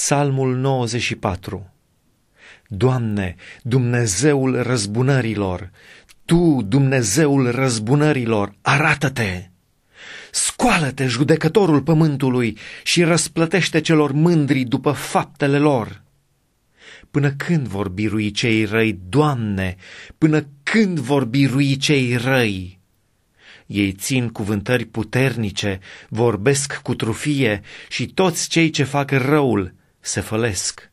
Psalmul 94 Doamne, Dumnezeul răzbunărilor, Tu, Dumnezeul răzbunărilor, arată-te! Scoală-te, judecătorul pământului, și răsplătește celor mândri după faptele lor! Până când vor birui cei răi, Doamne? Până când vor birui cei răi? ei țin cuvântări puternice, vorbesc cu trufie și toți cei ce fac răul se fălesc.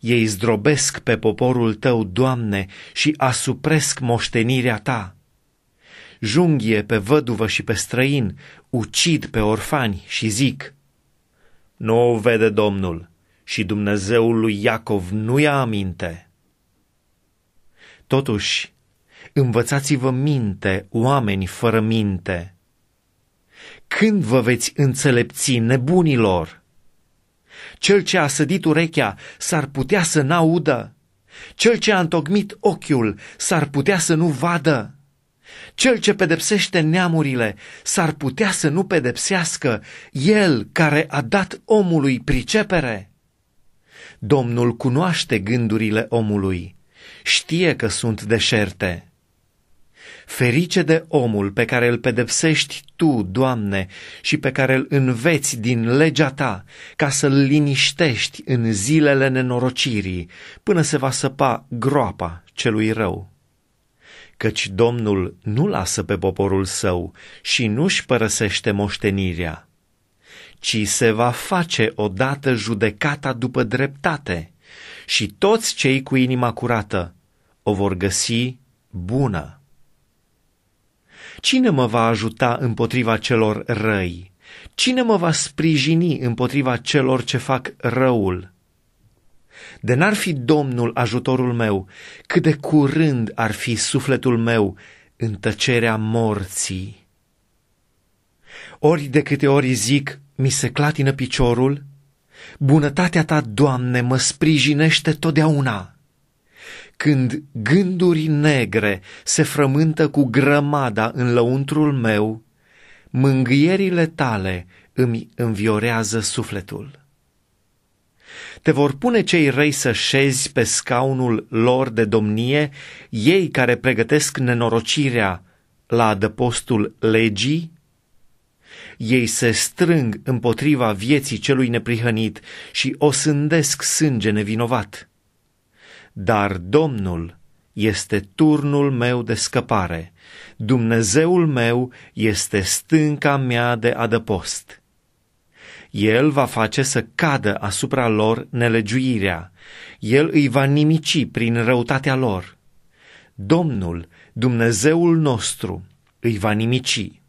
Ei zdrobesc pe poporul tău, Doamne, și asupresc moștenirea ta. Junghie pe văduvă și pe străin, ucid pe orfani și zic, Nu o vede Domnul și Dumnezeul lui Iacov nu ia aminte. Totuși, învățați-vă minte, oameni fără minte. Când vă veți înțelepți nebunilor? Cel ce a sădit urechea s-ar putea să n-audă. Cel ce a întocmit ochiul s-ar putea să nu vadă. Cel ce pedepsește neamurile s-ar putea să nu pedepsească, el care a dat omului pricepere. Domnul cunoaște gândurile omului, știe că sunt deșerte. Ferice de omul pe care îl pedepsești Tu, Doamne, și pe care îl înveți din legea Ta, ca să-l liniștești în zilele nenorocirii, până se va săpa groapa celui rău. Căci Domnul nu lasă pe poporul său și nu-și părăsește moștenirea, ci se va face odată judecata după dreptate și toți cei cu inima curată o vor găsi bună. Cine mă va ajuta împotriva celor răi? Cine mă va sprijini împotriva celor ce fac răul? De n-ar fi Domnul ajutorul meu, cât de curând ar fi sufletul meu în tăcerea morții. Ori de câte ori zic, mi se clatină piciorul, bunătatea ta, Doamne, mă sprijinește totdeauna când gânduri negre se frământă cu grămada în lăuntrul meu, mângâierile tale îmi înviorează sufletul. Te vor pune cei răi să șezi pe scaunul lor de domnie, ei care pregătesc nenorocirea la adăpostul legii? Ei se strâng împotriva vieții celui neprihănit și o sândesc sânge nevinovat dar Domnul este turnul meu de scăpare, Dumnezeul meu este stânca mea de adăpost. El va face să cadă asupra lor nelegiuirea, el îi va nimici prin răutatea lor. Domnul, Dumnezeul nostru, îi va nimici.